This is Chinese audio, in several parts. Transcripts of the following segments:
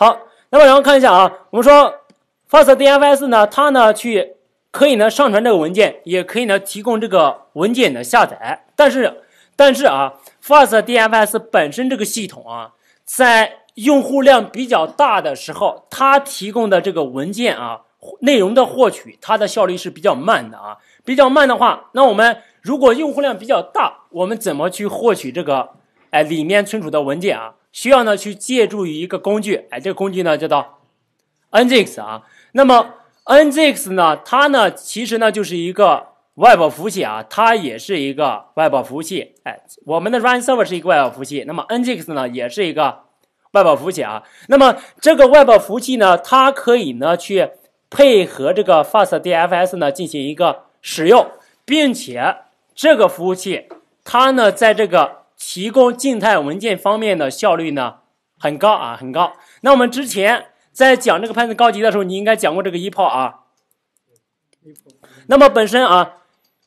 好，那么然后看一下啊，我们说 Fast DFS 呢，它呢去可以呢上传这个文件，也可以呢提供这个文件的下载。但是，但是啊，Fast DFS 本身这个系统啊，在用户量比较大的时候，它提供的这个文件啊内容的获取，它的效率是比较慢的啊。比较慢的话，那我们如果用户量比较大，我们怎么去获取这个哎里面存储的文件啊？需要呢去借助于一个工具，哎，这个工具呢叫做 Nginx 啊。那么 Nginx 呢，它呢其实呢就是一个外 b 服务器啊，它也是一个外 b 服务器。哎，我们的 Run Server 是一个外 b 服务器，那么 Nginx 呢也是一个外 b 服务器啊。那么这个外 b 服务器呢，它可以呢去配合这个 Fast DFS 呢进行一个使用，并且这个服务器它呢在这个。提供静态文件方面的效率呢很高啊，很高。那我们之前在讲这个 Python 高级的时候，你应该讲过这个一炮啊。那么本身啊，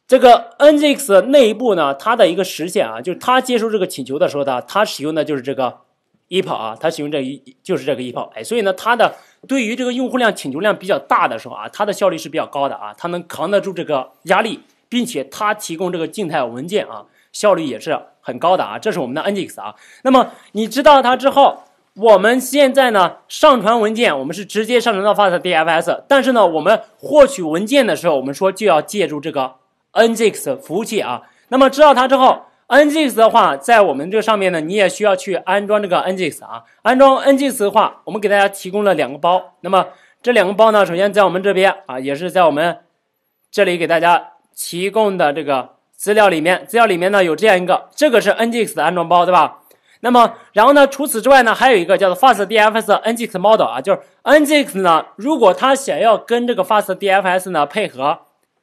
这个 n g x 内部呢，它的一个实现啊，就是它接收这个请求的时候，呢，它使用的就是这个一炮啊，它使用这一就是这个一炮。哎，所以呢，它的对于这个用户量、请求量比较大的时候啊，它的效率是比较高的啊，它能扛得住这个压力，并且它提供这个静态文件啊。效率也是很高的啊，这是我们的 Nginx 啊。那么你知道它之后，我们现在呢上传文件，我们是直接上传到 Fast DFS，但是呢，我们获取文件的时候，我们说就要借助这个 Nginx 服务器啊。那么知道它之后，Nginx 的话，在我们这上面呢，你也需要去安装这个 Nginx 啊。安装 Nginx 的话，我们给大家提供了两个包。那么这两个包呢，首先在我们这边啊，也是在我们这里给大家提供的这个。资料里面，资料里面呢有这样一个，这个是 Nginx 的安装包，对吧？那么，然后呢，除此之外呢，还有一个叫做 FastDFS Nginx m o d e l 啊，就是 Nginx 呢，如果它想要跟这个 FastDFS 呢配合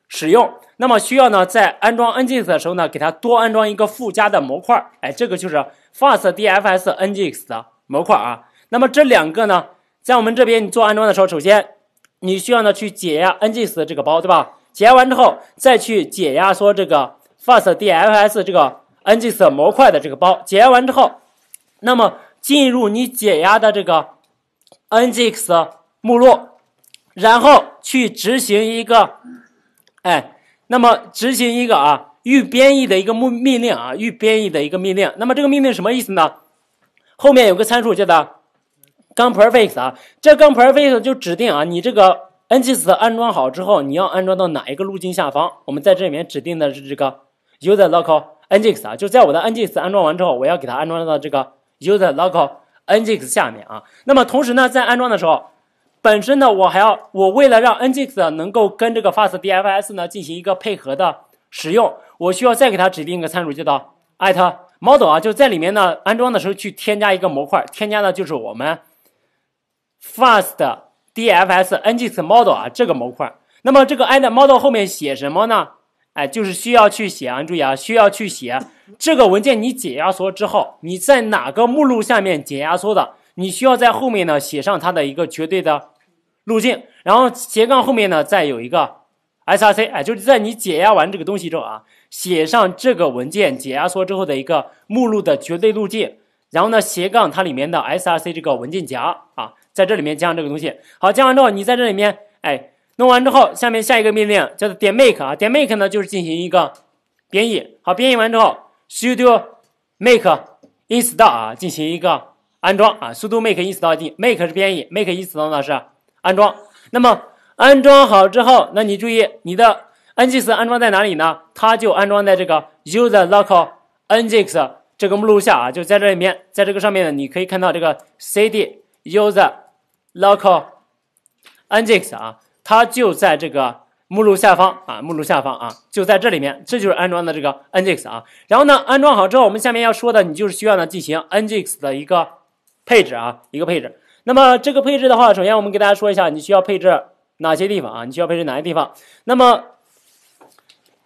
使用，那么需要呢在安装 Nginx 的时候呢，给它多安装一个附加的模块，哎，这个就是 FastDFS Nginx 的模块啊。那么这两个呢，在我们这边你做安装的时候，首先你需要呢去解压 Nginx 的这个包，对吧？解压完之后，再去解压缩这个。fast dfs 这个 ngx 模块的这个包解压完之后，那么进入你解压的这个 ngx 目录，然后去执行一个，哎，那么执行一个啊预编译的一个目命令啊预编译的一个命令。那么这个命令什么意思呢？后面有个参数叫做 c o n f prefix 啊，这 c o n f prefix 就指定啊你这个 ngx 安装好之后你要安装到哪一个路径下方？我们在这里面指定的是这个。user local nginx 啊，就在我的 nginx 安装完之后，我要给它安装到这个 user local nginx 下面啊。那么同时呢，在安装的时候，本身呢，我还要我为了让 nginx 能够跟这个 fastdfs 呢进行一个配合的使用，我需要再给它指定一个参数，叫做 at model 啊，就是在里面呢安装的时候去添加一个模块，添加的就是我们 fast dfs nginx model 啊这个模块。那么这个 a d model 后面写什么呢？哎，就是需要去写啊，注意啊，需要去写这个文件。你解压缩之后，你在哪个目录下面解压缩的？你需要在后面呢写上它的一个绝对的路径，然后斜杠后面呢再有一个 src，哎，就是在你解压完这个东西之后啊，写上这个文件解压缩之后的一个目录的绝对路径，然后呢斜杠它里面的 src 这个文件夹啊，在这里面加上这个东西。好，加完之后你在这里面，哎。弄完之后，下面下一个命令叫做点 make 啊，点 make 呢就是进行一个编译。好，编译完之后，sudo make install 啊，进行一个安装啊，sudo make install。make 是编译，make install 呢是安装。那么安装好之后，那你注意你的 nginx 安装在哪里呢？它就安装在这个 user/local/nginx 这个目录下啊，就在这里面，在这个上面呢，你可以看到这个 cd user/local/nginx 啊。它就在这个目录下方啊，目录下方啊，就在这里面，这就是安装的这个 Nginx 啊。然后呢，安装好之后，我们下面要说的，你就是需要呢进行 Nginx 的一个配置啊，一个配置。那么这个配置的话，首先我们给大家说一下，你需要配置哪些地方啊？你需要配置哪些地方？那么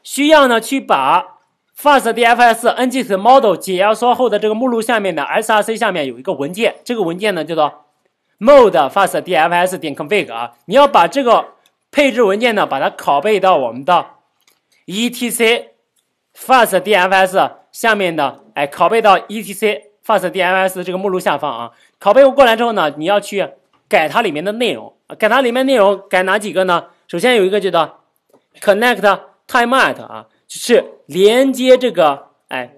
需要呢去把 fastdfs nginx model 解压缩后的这个目录下面的 src 下面有一个文件，这个文件呢叫做 mode fastdfs 点 config 啊，你要把这个。配置文件呢，把它拷贝到我们的 /etc/fastdfs 下面的，哎，拷贝到 /etc/fastdfs 这个目录下方啊。拷贝过来之后呢，你要去改它里面的内容，改它里面内容改哪几个呢？首先有一个叫做 connect timeout 啊，就是连接这个哎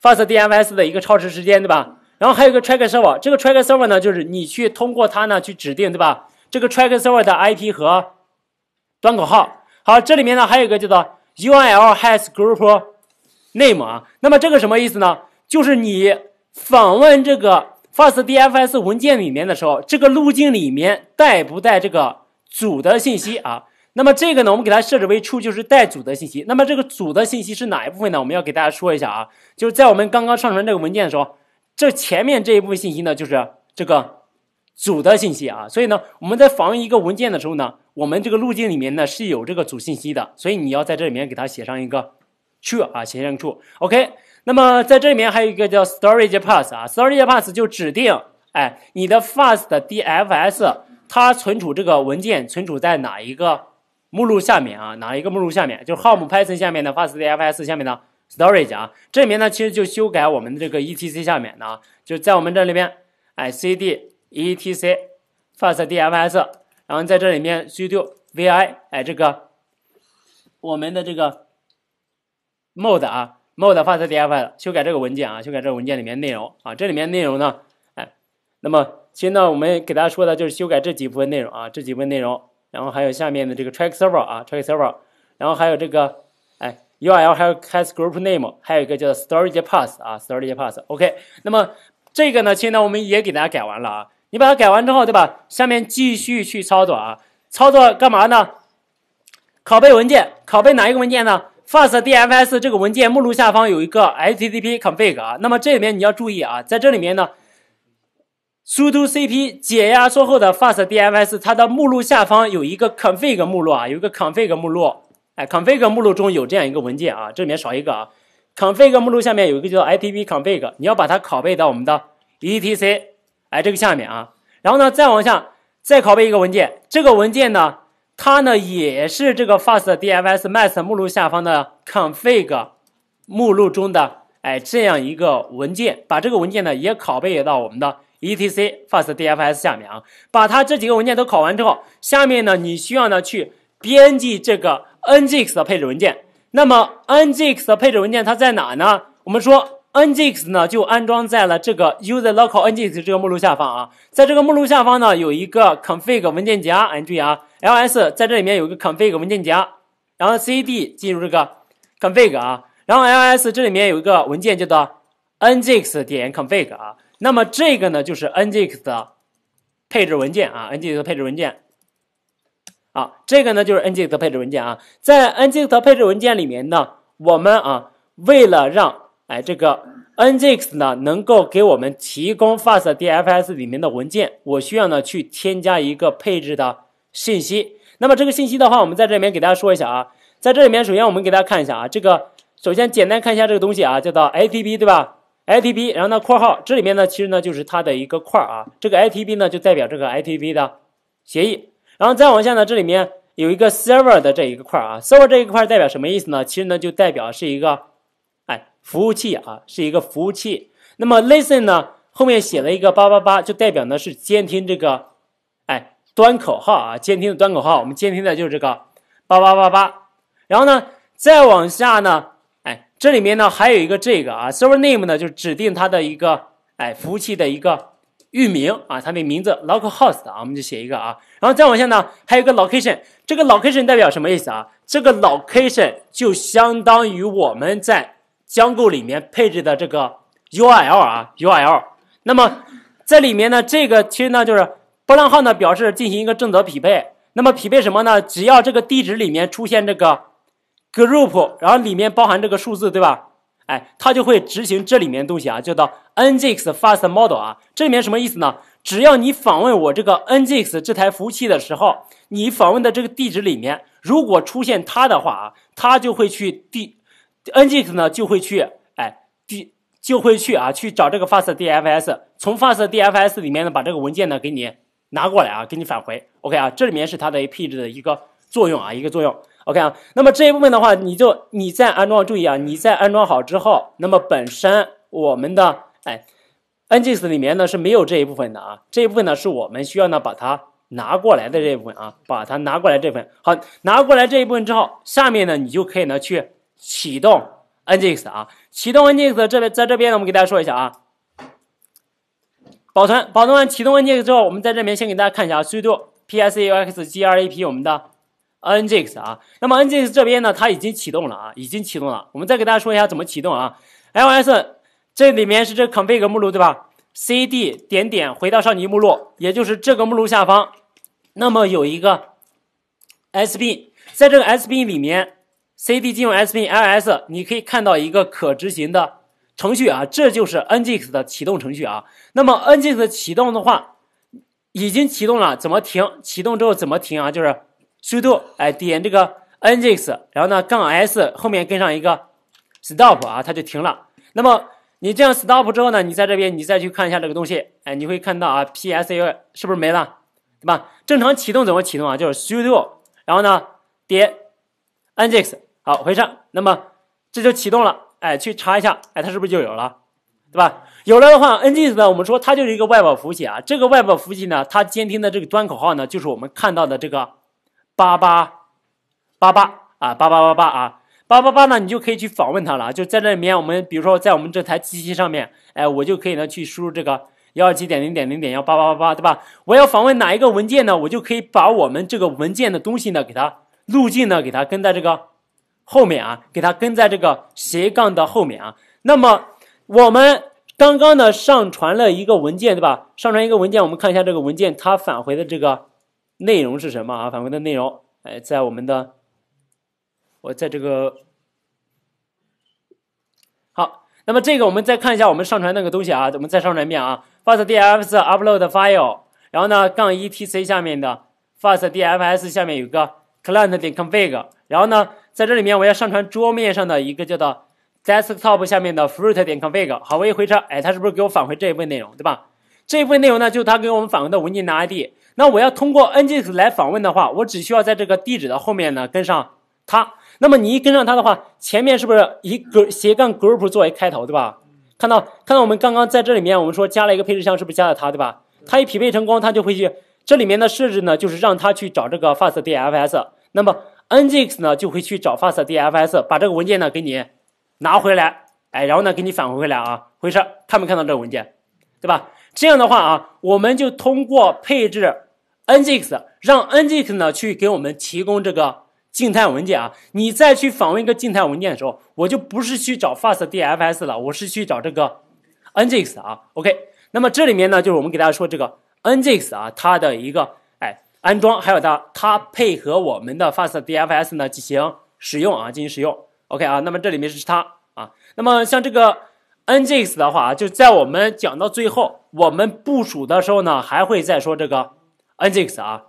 fastdfs 的一个超时时间，对吧？然后还有个 track server，这个 track server 呢，就是你去通过它呢去指定，对吧？这个 track server 的 IP 和端口号好，这里面呢还有一个叫做 U r L Has Group Name 啊，那么这个什么意思呢？就是你访问这个 Fast D F S 文件里面的时候，这个路径里面带不带这个组的信息啊？那么这个呢，我们给它设置为 true，就是带组的信息。那么这个组的信息是哪一部分呢？我们要给大家说一下啊，就是在我们刚刚上传这个文件的时候，这前面这一部分信息呢，就是这个。组的信息啊，所以呢，我们在访问一个文件的时候呢，我们这个路径里面呢是有这个组信息的，所以你要在这里面给它写上一个 true 啊，写上 true。o k 那么在这里面还有一个叫 storage p a s s 啊，storage p a s s 就指定，哎，你的 fast dfs 它存储这个文件存储在哪一个目录下面啊？哪一个目录下面？就是 home python 下面的 fast dfs 下面的 storage 啊，这里面呢其实就修改我们这个 etc 下面的啊，就在我们这里边，哎，cd。etc fastdfs，然后在这里面去 o vi 哎这个我们的这个 mode 啊 mode fastdfs 修改这个文件啊修改这个文件里面内容啊这里面内容呢哎那么现在我们给大家说的就是修改这几部分内容啊这几部分内容，然后还有下面的这个 track server 啊 track server，然后还有这个哎 url 还有 has group name 还有一个叫做 storage path 啊 storage path OK 那么这个呢现在我们也给大家改完了啊。你把它改完之后，对吧？下面继续去操作啊，操作干嘛呢？拷贝文件，拷贝哪一个文件呢？fastdfs 这个文件目录下方有一个 h t p c o n f i g 啊。那么这里面你要注意啊，在这里面呢，sudo cp 解压缩后的 fastdfs 它的目录下方有一个 config 目录啊，有一个 config 目录。哎，config 目录中有这样一个文件啊，这里面少一个啊。config 目录下面有一个叫 i t p c o n f i g 你要把它拷贝到我们的 /etc。哎，这个下面啊，然后呢，再往下，再拷贝一个文件。这个文件呢，它呢也是这个 fastdfs Max 目录下方的 config 目录中的哎这样一个文件。把这个文件呢也拷贝到我们的 etc fastdfs 下面啊。把它这几个文件都拷完之后，下面呢，你需要呢去编辑这个 nginx 的配置文件。那么 nginx 的配置文件它在哪呢？我们说。Nginx 呢，就安装在了这个 user/local/nginx 这个目录下方啊。在这个目录下方呢，有一个 config 文件夹，注意啊，ls 在这里面有一个 config 文件夹，然后 cd 进入这个 config 啊，然后 ls 这里面有一个文件叫做 nginx 点 config 啊。那么这个呢，就是 Nginx 的配置文件啊，Nginx 的配置文件啊，这个呢就是 Nginx 的配置文件啊。在 Nginx 的配置文件里面呢，我们啊为了让哎，这个 nginx 呢能够给我们提供 fastdfs 里面的文件，我需要呢去添加一个配置的信息。那么这个信息的话，我们在这里面给大家说一下啊，在这里面首先我们给大家看一下啊，这个首先简单看一下这个东西啊，叫做 i t b 对吧？i t b，然后呢括号这里面呢其实呢就是它的一个块啊，这个 i t b 呢就代表这个 i t b 的协议，然后再往下呢这里面有一个 server 的这一个块啊，server 这一块代表什么意思呢？其实呢就代表是一个。服务器啊，是一个服务器。那么 listen 呢，后面写了一个八八八，就代表呢是监听这个，哎，端口号啊，监听的端口号。我们监听的就是这个八八八八。然后呢，再往下呢，哎，这里面呢还有一个这个啊，server name 呢，就是指定它的一个哎，服务器的一个域名啊，它的名字 localhost 啊，我们就写一个啊。然后再往下呢，还有一个 location，这个 location 代表什么意思啊？这个 location 就相当于我们在将购里面配置的这个 U r L 啊 U r L，那么在里面呢，这个其实呢就是波浪号呢表示进行一个正则匹配，那么匹配什么呢？只要这个地址里面出现这个 group，然后里面包含这个数字，对吧？哎，它就会执行这里面东西啊，叫做 N G X fast model 啊。这里面什么意思呢？只要你访问我这个 N G X 这台服务器的时候，你访问的这个地址里面如果出现它的话啊，它就会去第 nginx 呢就会去哎就就会去啊去找这个 fastdfs，从 fastdfs 里面呢把这个文件呢给你拿过来啊给你返回。OK 啊，这里面是它的配置的一个作用啊一个作用。OK 啊，那么这一部分的话，你就你在安装注意啊你在安装好之后，那么本身我们的哎 nginx 里面呢是没有这一部分的啊这一部分呢是我们需要呢把它拿过来的这一部分啊把它拿过来这部分好拿过来这一部分之后，下面呢你就可以呢去。启动 nginx 啊，启动 nginx 这边，在这边呢，我们给大家说一下啊。保存，保存完启动 nginx 之后，我们在这边先给大家看一下啊，sudo ps aux grep 我们的 nginx 啊。那么 nginx 这边呢，它已经启动了啊，已经启动了。我们再给大家说一下怎么启动啊。ls 这里面是这 config 目录对吧？cd 点点回到上级目录，也就是这个目录下方，那么有一个 sb，在这个 sb 里面。cd 进入 sp ls，你可以看到一个可执行的程序啊，这就是 nginx 的启动程序啊。那么 nginx 启动的话，已经启动了，怎么停？启动之后怎么停啊？就是 sudo 哎点这个 nginx，然后呢，-s 杠后面跟上一个 stop 啊，它就停了。那么你这样 stop 之后呢，你在这边你再去看一下这个东西，哎，你会看到啊，ps u 是不是没了？对吧？正常启动怎么启动啊？就是 sudo，然后呢，点 nginx。好，回上，那么这就启动了。哎，去查一下，哎，它是不是就有了，对吧？有了的话 n g i 呢，我们说它就是一个外网服务器啊。这个外网服务器呢，它监听的这个端口号呢，就是我们看到的这个八八八八啊，八八八八啊，八八八呢，你就可以去访问它了。就在这里面，我们比如说在我们这台机器上面，哎，我就可以呢去输入这个幺二七点零点零点幺八八八八，对吧？我要访问哪一个文件呢？我就可以把我们这个文件的东西呢，给它路径呢，给它跟在这个。后面啊，给它跟在这个斜杠的后面啊。那么我们刚刚呢上传了一个文件，对吧？上传一个文件，我们看一下这个文件它返回的这个内容是什么啊？返回的内容，哎，在我们的，我在这个，好，那么这个我们再看一下我们上传那个东西啊，我们再上传一遍啊。fastdfs upload file，然后呢，杠 e tc 下面的 fastdfs 下面有个 client 点 config。然后呢，在这里面我要上传桌面上的一个叫做 Desktop 下面的 fruit 点 config。好，我一回车，哎，它是不是给我返回这一份内容？对吧？这一份内容呢，就是它给我们返回的文件的 ID。那我要通过 nginx 来访问的话，我只需要在这个地址的后面呢跟上它。那么你一跟上它的话，前面是不是以格斜杠 group 作为开头？对吧？看到看到我们刚刚在这里面，我们说加了一个配置项，是不是加了它？对吧？它一匹配成功，它就会去这里面的设置呢，就是让它去找这个 fastdfs。那么 nginx 呢就会去找 fastdfs，把这个文件呢给你拿回来，哎，然后呢给你返回回来啊，回事看没看到这个文件，对吧？这样的话啊，我们就通过配置 nginx，让 nginx 呢去给我们提供这个静态文件啊。你再去访问一个静态文件的时候，我就不是去找 fastdfs 了，我是去找这个 nginx 啊。OK，那么这里面呢就是我们给大家说这个 nginx 啊它的一个。安装还有它，它配合我们的 Fast DFS 呢进行使用啊，进行使用。OK 啊，那么这里面是它啊。那么像这个 Nginx 的话啊，就在我们讲到最后，我们部署的时候呢，还会再说这个 Nginx 啊。